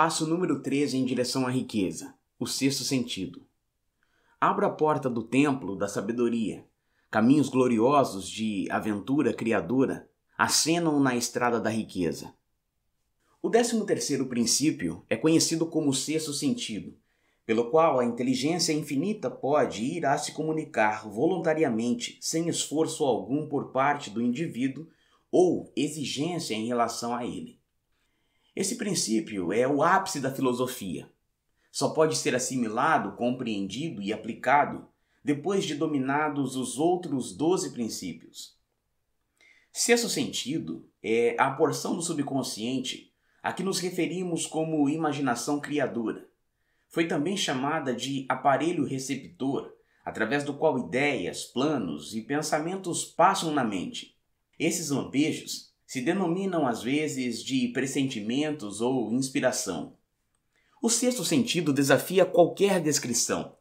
Passo número 13 em direção à riqueza, o sexto sentido. Abra a porta do templo da sabedoria. Caminhos gloriosos de aventura criadora acenam na estrada da riqueza. O décimo terceiro princípio é conhecido como o sexto sentido, pelo qual a inteligência infinita pode ir irá se comunicar voluntariamente, sem esforço algum por parte do indivíduo ou exigência em relação a ele. Esse princípio é o ápice da filosofia. Só pode ser assimilado, compreendido e aplicado depois de dominados os outros doze princípios. Sexto sentido é a porção do subconsciente a que nos referimos como imaginação criadora. Foi também chamada de aparelho receptor, através do qual ideias, planos e pensamentos passam na mente. Esses lampejos se denominam às vezes de pressentimentos ou inspiração. O sexto sentido desafia qualquer descrição.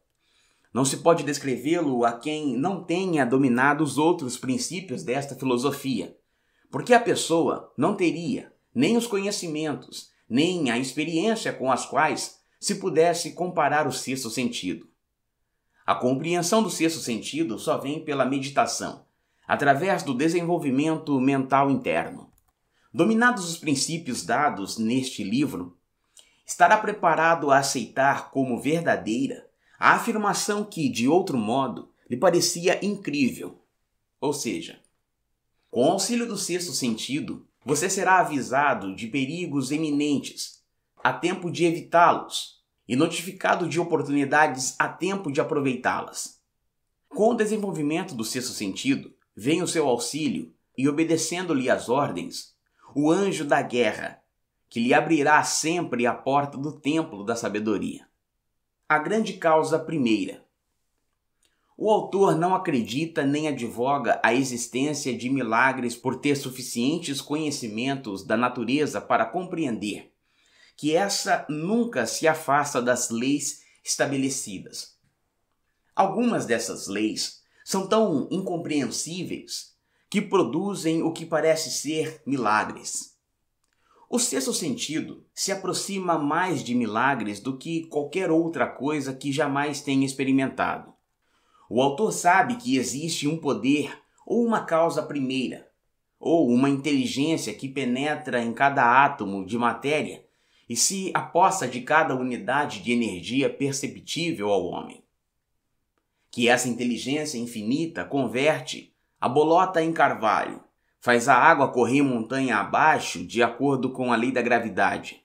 Não se pode descrevê-lo a quem não tenha dominado os outros princípios desta filosofia, porque a pessoa não teria nem os conhecimentos, nem a experiência com as quais se pudesse comparar o sexto sentido. A compreensão do sexto sentido só vem pela meditação, através do desenvolvimento mental interno. Dominados os princípios dados neste livro, estará preparado a aceitar como verdadeira a afirmação que, de outro modo, lhe parecia incrível. Ou seja, com o auxílio do sexto sentido, você será avisado de perigos eminentes, a tempo de evitá-los, e notificado de oportunidades a tempo de aproveitá-las. Com o desenvolvimento do sexto sentido, vem o seu auxílio, e obedecendo-lhe as ordens, o anjo da guerra, que lhe abrirá sempre a porta do templo da sabedoria. A grande causa primeira. O autor não acredita nem advoga a existência de milagres por ter suficientes conhecimentos da natureza para compreender que essa nunca se afasta das leis estabelecidas. Algumas dessas leis são tão incompreensíveis que produzem o que parece ser milagres. O sexto sentido se aproxima mais de milagres do que qualquer outra coisa que jamais tenha experimentado. O autor sabe que existe um poder ou uma causa primeira, ou uma inteligência que penetra em cada átomo de matéria e se aposta de cada unidade de energia perceptível ao homem. Que essa inteligência infinita converte a bolota em carvalho faz a água correr montanha abaixo de acordo com a lei da gravidade.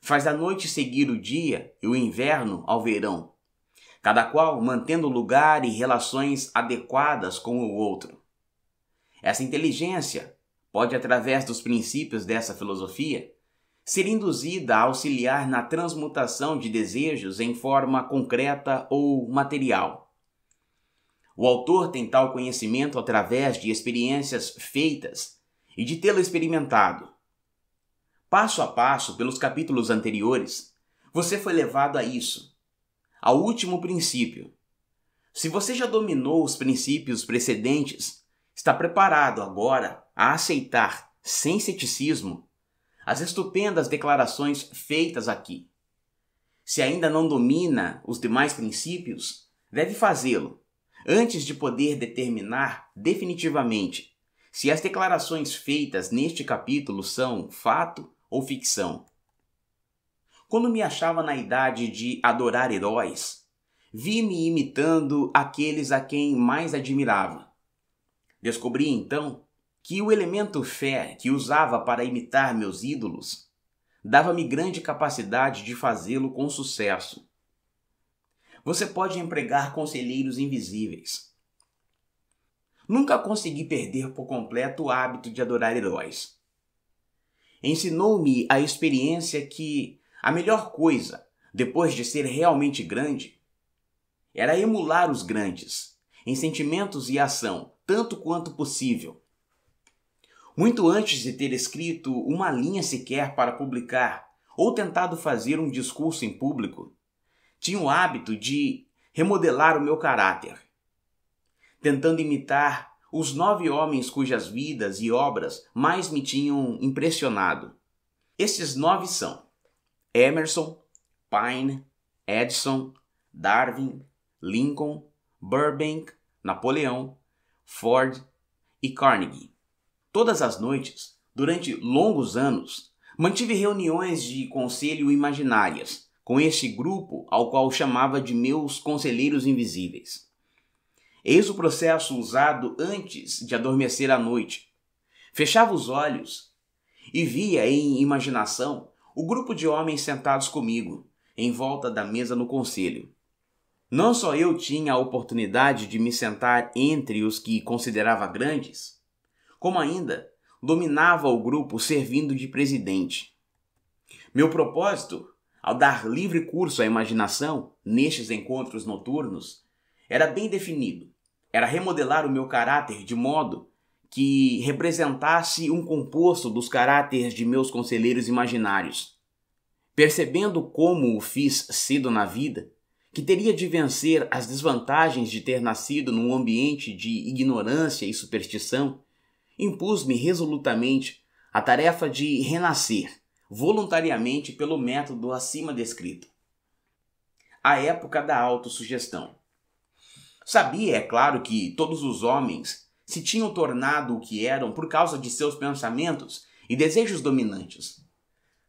Faz a noite seguir o dia e o inverno ao verão, cada qual mantendo lugar e relações adequadas com o outro. Essa inteligência pode, através dos princípios dessa filosofia, ser induzida a auxiliar na transmutação de desejos em forma concreta ou material. O autor tem tal conhecimento através de experiências feitas e de tê-lo experimentado. Passo a passo, pelos capítulos anteriores, você foi levado a isso, ao último princípio. Se você já dominou os princípios precedentes, está preparado agora a aceitar, sem ceticismo, as estupendas declarações feitas aqui. Se ainda não domina os demais princípios, deve fazê-lo Antes de poder determinar definitivamente se as declarações feitas neste capítulo são fato ou ficção. Quando me achava na idade de adorar heróis, vi-me imitando aqueles a quem mais admirava. Descobri então que o elemento fé que usava para imitar meus ídolos dava-me grande capacidade de fazê-lo com sucesso. Você pode empregar conselheiros invisíveis. Nunca consegui perder por completo o hábito de adorar heróis. Ensinou-me a experiência que a melhor coisa, depois de ser realmente grande, era emular os grandes, em sentimentos e ação, tanto quanto possível. Muito antes de ter escrito uma linha sequer para publicar ou tentado fazer um discurso em público, tinha o hábito de remodelar o meu caráter, tentando imitar os nove homens cujas vidas e obras mais me tinham impressionado. Esses nove são Emerson, Pine, Edison, Darwin, Lincoln, Burbank, Napoleão, Ford e Carnegie. Todas as noites, durante longos anos, mantive reuniões de conselho imaginárias com este grupo ao qual chamava de meus conselheiros invisíveis. Eis o processo usado antes de adormecer à noite. Fechava os olhos e via em imaginação o grupo de homens sentados comigo, em volta da mesa no conselho. Não só eu tinha a oportunidade de me sentar entre os que considerava grandes, como ainda dominava o grupo servindo de presidente. Meu propósito ao dar livre curso à imaginação nestes encontros noturnos, era bem definido. Era remodelar o meu caráter de modo que representasse um composto dos caráteres de meus conselheiros imaginários. Percebendo como o fiz cedo na vida, que teria de vencer as desvantagens de ter nascido num ambiente de ignorância e superstição, impus-me resolutamente a tarefa de renascer voluntariamente pelo método acima descrito. A época da autossugestão. Sabia, é claro, que todos os homens se tinham tornado o que eram por causa de seus pensamentos e desejos dominantes.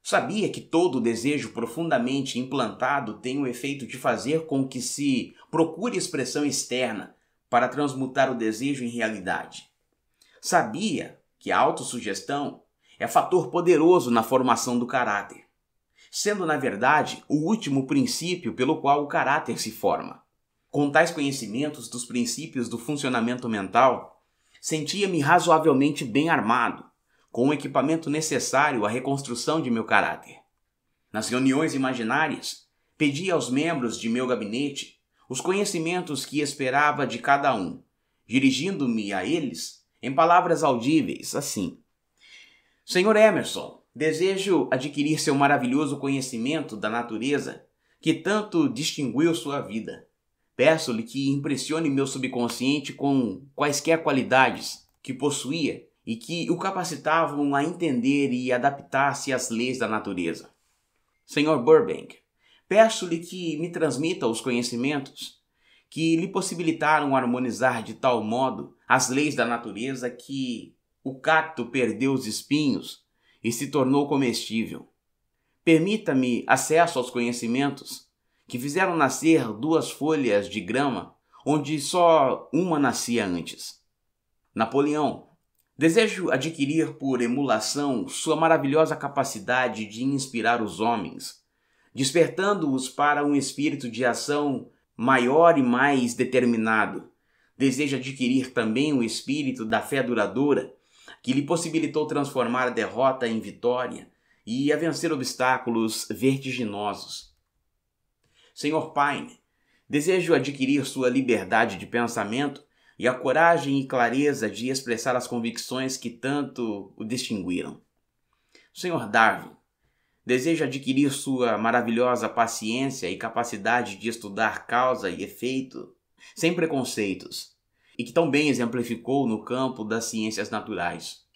Sabia que todo desejo profundamente implantado tem o efeito de fazer com que se procure expressão externa para transmutar o desejo em realidade. Sabia que a autossugestão é fator poderoso na formação do caráter, sendo, na verdade, o último princípio pelo qual o caráter se forma. Com tais conhecimentos dos princípios do funcionamento mental, sentia-me razoavelmente bem armado, com o equipamento necessário à reconstrução de meu caráter. Nas reuniões imaginárias, pedi aos membros de meu gabinete os conhecimentos que esperava de cada um, dirigindo-me a eles em palavras audíveis, assim: Senhor Emerson, desejo adquirir seu maravilhoso conhecimento da natureza que tanto distinguiu sua vida. Peço-lhe que impressione meu subconsciente com quaisquer qualidades que possuía e que o capacitavam a entender e adaptar-se às leis da natureza. Senhor Burbank, peço-lhe que me transmita os conhecimentos que lhe possibilitaram harmonizar de tal modo as leis da natureza que o cacto perdeu os espinhos e se tornou comestível. Permita-me acesso aos conhecimentos que fizeram nascer duas folhas de grama onde só uma nascia antes. Napoleão, desejo adquirir por emulação sua maravilhosa capacidade de inspirar os homens, despertando-os para um espírito de ação maior e mais determinado. Desejo adquirir também o espírito da fé duradoura que lhe possibilitou transformar a derrota em vitória e a vencer obstáculos vertiginosos. Senhor Pine, desejo adquirir sua liberdade de pensamento e a coragem e clareza de expressar as convicções que tanto o distinguiram. Senhor Darwin, desejo adquirir sua maravilhosa paciência e capacidade de estudar causa e efeito sem preconceitos, e que tão bem exemplificou no campo das ciências naturais.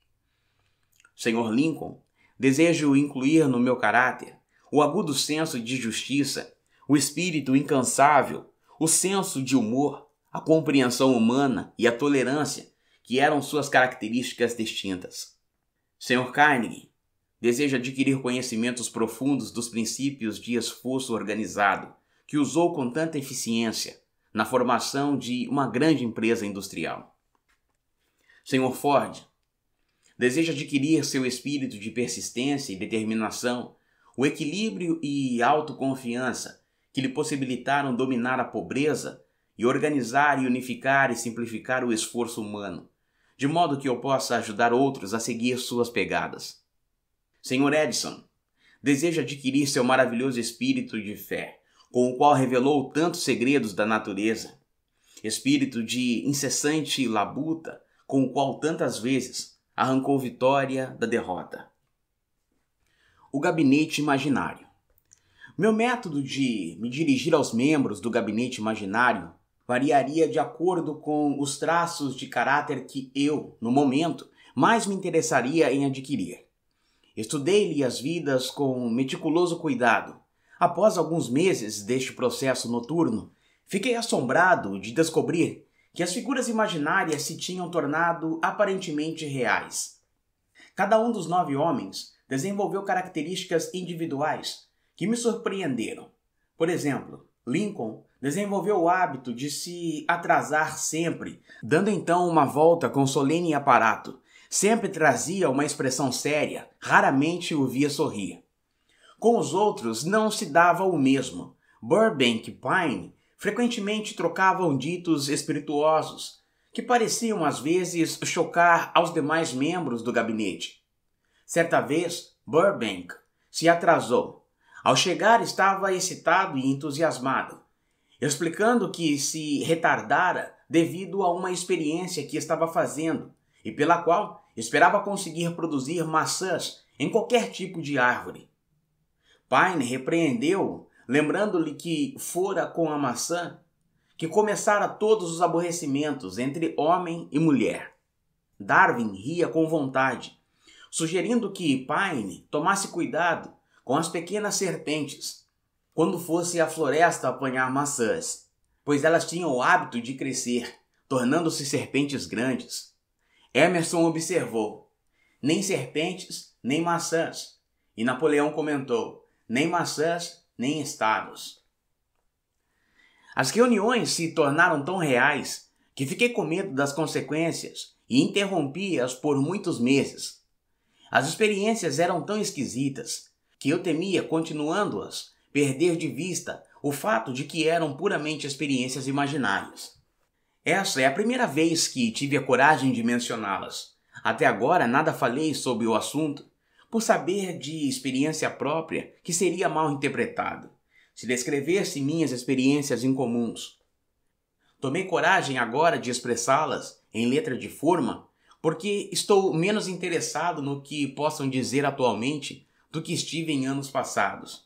Senhor Lincoln, desejo incluir no meu caráter o agudo senso de justiça, o espírito incansável, o senso de humor, a compreensão humana e a tolerância, que eram suas características distintas. Senhor Carnegie, desejo adquirir conhecimentos profundos dos princípios de esforço organizado, que usou com tanta eficiência na formação de uma grande empresa industrial. Senhor Ford, deseja adquirir seu espírito de persistência e determinação, o equilíbrio e autoconfiança que lhe possibilitaram dominar a pobreza e organizar e unificar e simplificar o esforço humano, de modo que eu possa ajudar outros a seguir suas pegadas. Senhor Edison, deseja adquirir seu maravilhoso espírito de fé, com o qual revelou tantos segredos da natureza, espírito de incessante labuta, com o qual tantas vezes arrancou Vitória da derrota. O gabinete imaginário. Meu método de me dirigir aos membros do gabinete imaginário variaria de acordo com os traços de caráter que eu, no momento, mais me interessaria em adquirir. Estudei-lhe as vidas com meticuloso cuidado. Após alguns meses deste processo noturno, fiquei assombrado de descobrir que as figuras imaginárias se tinham tornado aparentemente reais. Cada um dos nove homens desenvolveu características individuais que me surpreenderam. Por exemplo, Lincoln desenvolveu o hábito de se atrasar sempre, dando então uma volta com solene aparato. Sempre trazia uma expressão séria, raramente o via sorrir. Com os outros não se dava o mesmo. Burbank Pine frequentemente trocavam ditos espirituosos, que pareciam às vezes chocar aos demais membros do gabinete. Certa vez, Burbank se atrasou. Ao chegar, estava excitado e entusiasmado, explicando que se retardara devido a uma experiência que estava fazendo e pela qual esperava conseguir produzir maçãs em qualquer tipo de árvore. Pine repreendeu o lembrando-lhe que fora com a maçã que começara todos os aborrecimentos entre homem e mulher. Darwin ria com vontade, sugerindo que Paine tomasse cuidado com as pequenas serpentes quando fosse à floresta apanhar maçãs, pois elas tinham o hábito de crescer, tornando-se serpentes grandes. Emerson observou: nem serpentes, nem maçãs. E Napoleão comentou: nem maçãs, nem estados. As reuniões se tornaram tão reais que fiquei com medo das consequências e interrompi-as por muitos meses. As experiências eram tão esquisitas que eu temia, continuando-as, perder de vista o fato de que eram puramente experiências imaginárias. Essa é a primeira vez que tive a coragem de mencioná-las. Até agora nada falei sobre o assunto, por saber de experiência própria que seria mal interpretado se descrevesse minhas experiências incomuns. Tomei coragem agora de expressá-las em letra de forma, porque estou menos interessado no que possam dizer atualmente do que estive em anos passados.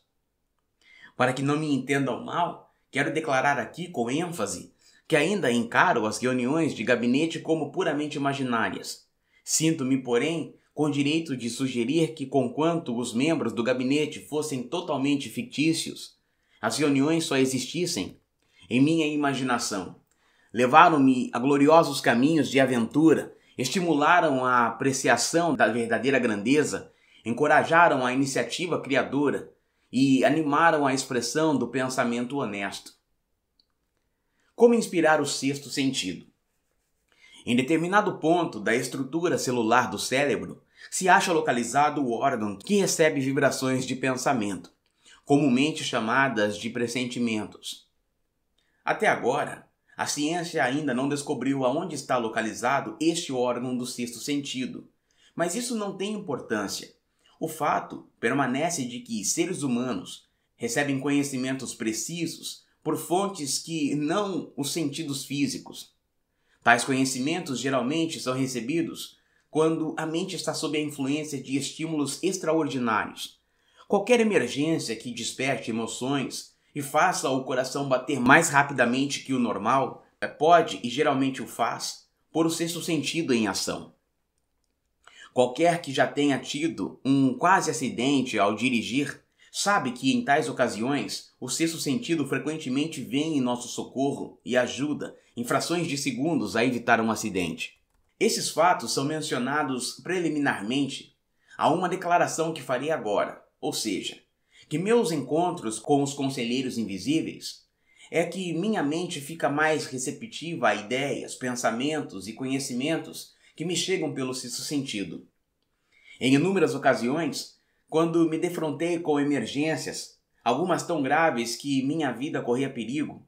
Para que não me entendam mal, quero declarar aqui com ênfase que ainda encaro as reuniões de gabinete como puramente imaginárias. Sinto-me, porém, com direito de sugerir que, conquanto os membros do gabinete fossem totalmente fictícios, as reuniões só existissem em minha imaginação. Levaram-me a gloriosos caminhos de aventura, estimularam a apreciação da verdadeira grandeza, encorajaram a iniciativa criadora e animaram a expressão do pensamento honesto. Como inspirar o sexto sentido? Em determinado ponto da estrutura celular do cérebro, se acha localizado o órgão que recebe vibrações de pensamento, comumente chamadas de pressentimentos. Até agora, a ciência ainda não descobriu aonde está localizado este órgão do sexto sentido, mas isso não tem importância. O fato permanece de que seres humanos recebem conhecimentos precisos por fontes que não os sentidos físicos. Tais conhecimentos geralmente são recebidos quando a mente está sob a influência de estímulos extraordinários. Qualquer emergência que desperte emoções e faça o coração bater mais rapidamente que o normal é, pode, e geralmente o faz, pôr o sexto sentido em ação. Qualquer que já tenha tido um quase acidente ao dirigir sabe que em tais ocasiões o sexto sentido frequentemente vem em nosso socorro e ajuda, em frações de segundos, a evitar um acidente. Esses fatos são mencionados preliminarmente a uma declaração que farei agora, ou seja, que meus encontros com os conselheiros invisíveis é que minha mente fica mais receptiva a ideias, pensamentos e conhecimentos que me chegam pelo sexto sentido. Em inúmeras ocasiões, quando me defrontei com emergências, algumas tão graves que minha vida corria perigo,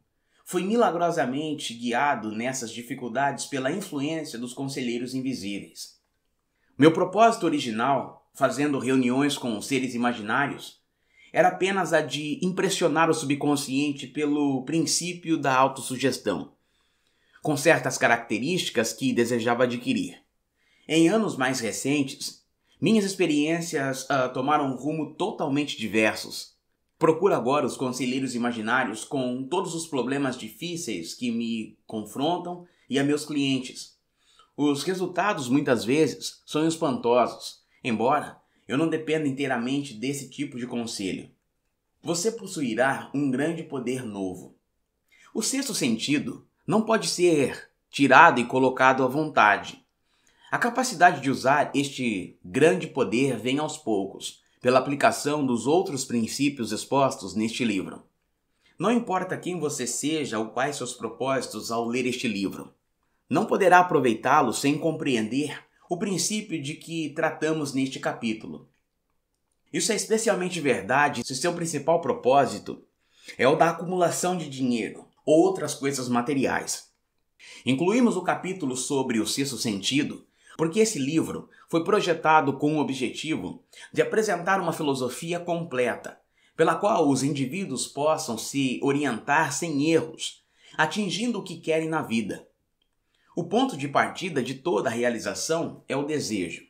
foi milagrosamente guiado nessas dificuldades pela influência dos conselheiros invisíveis. Meu propósito original, fazendo reuniões com seres imaginários, era apenas a de impressionar o subconsciente pelo princípio da autossugestão, com certas características que desejava adquirir. Em anos mais recentes, minhas experiências uh, tomaram um rumo totalmente diversos Procura agora os conselheiros imaginários com todos os problemas difíceis que me confrontam e a meus clientes. Os resultados muitas vezes são espantosos, embora eu não dependa inteiramente desse tipo de conselho. Você possuirá um grande poder novo. O sexto sentido não pode ser tirado e colocado à vontade. A capacidade de usar este grande poder vem aos poucos, pela aplicação dos outros princípios expostos neste livro. Não importa quem você seja ou quais seus propósitos ao ler este livro, não poderá aproveitá-lo sem compreender o princípio de que tratamos neste capítulo. Isso é especialmente verdade se seu principal propósito é o da acumulação de dinheiro ou outras coisas materiais. Incluímos o capítulo sobre o sexto sentido porque esse livro foi projetado com o objetivo de apresentar uma filosofia completa, pela qual os indivíduos possam se orientar sem erros, atingindo o que querem na vida. O ponto de partida de toda a realização é o desejo.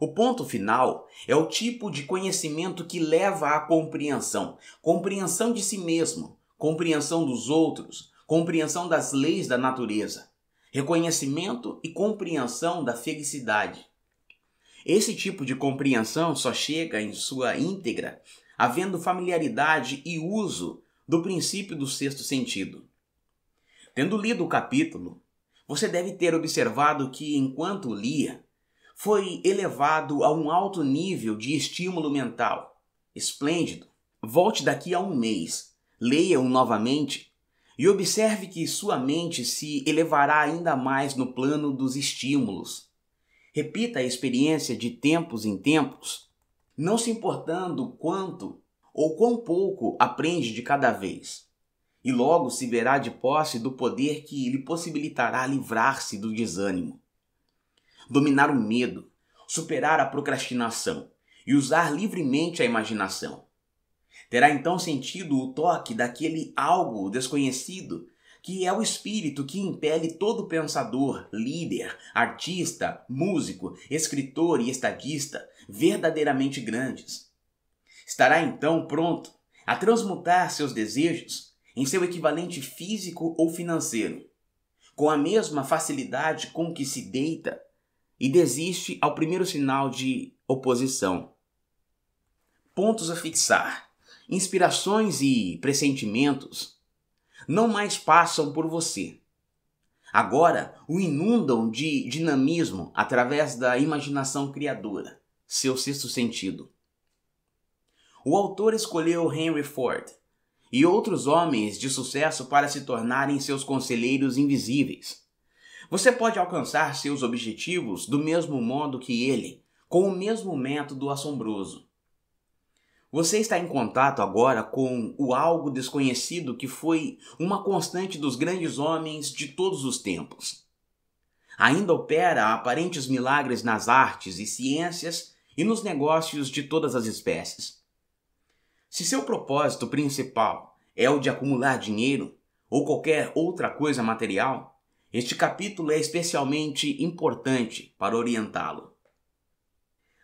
O ponto final é o tipo de conhecimento que leva à compreensão, compreensão de si mesmo, compreensão dos outros, compreensão das leis da natureza reconhecimento e compreensão da felicidade. Esse tipo de compreensão só chega em sua íntegra havendo familiaridade e uso do princípio do sexto sentido. Tendo lido o capítulo, você deve ter observado que, enquanto lia, foi elevado a um alto nível de estímulo mental. Esplêndido! Volte daqui a um mês, leia-o novamente e observe que sua mente se elevará ainda mais no plano dos estímulos. Repita a experiência de tempos em tempos, não se importando quanto ou quão pouco aprende de cada vez. E logo se verá de posse do poder que lhe possibilitará livrar-se do desânimo, dominar o medo, superar a procrastinação e usar livremente a imaginação. Terá então sentido o toque daquele algo desconhecido, que é o espírito que impele todo pensador, líder, artista, músico, escritor e estadista verdadeiramente grandes. Estará então pronto a transmutar seus desejos em seu equivalente físico ou financeiro, com a mesma facilidade com que se deita e desiste ao primeiro sinal de oposição. Pontos a fixar inspirações e pressentimentos não mais passam por você. Agora o inundam de dinamismo através da imaginação criadora, seu sexto sentido. O autor escolheu Henry Ford e outros homens de sucesso para se tornarem seus conselheiros invisíveis. Você pode alcançar seus objetivos do mesmo modo que ele, com o mesmo método assombroso. Você está em contato agora com o algo desconhecido que foi uma constante dos grandes homens de todos os tempos. Ainda opera aparentes milagres nas artes e ciências e nos negócios de todas as espécies. Se seu propósito principal é o de acumular dinheiro ou qualquer outra coisa material, este capítulo é especialmente importante para orientá-lo.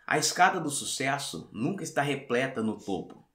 A escada do sucesso nunca está repleta no topo.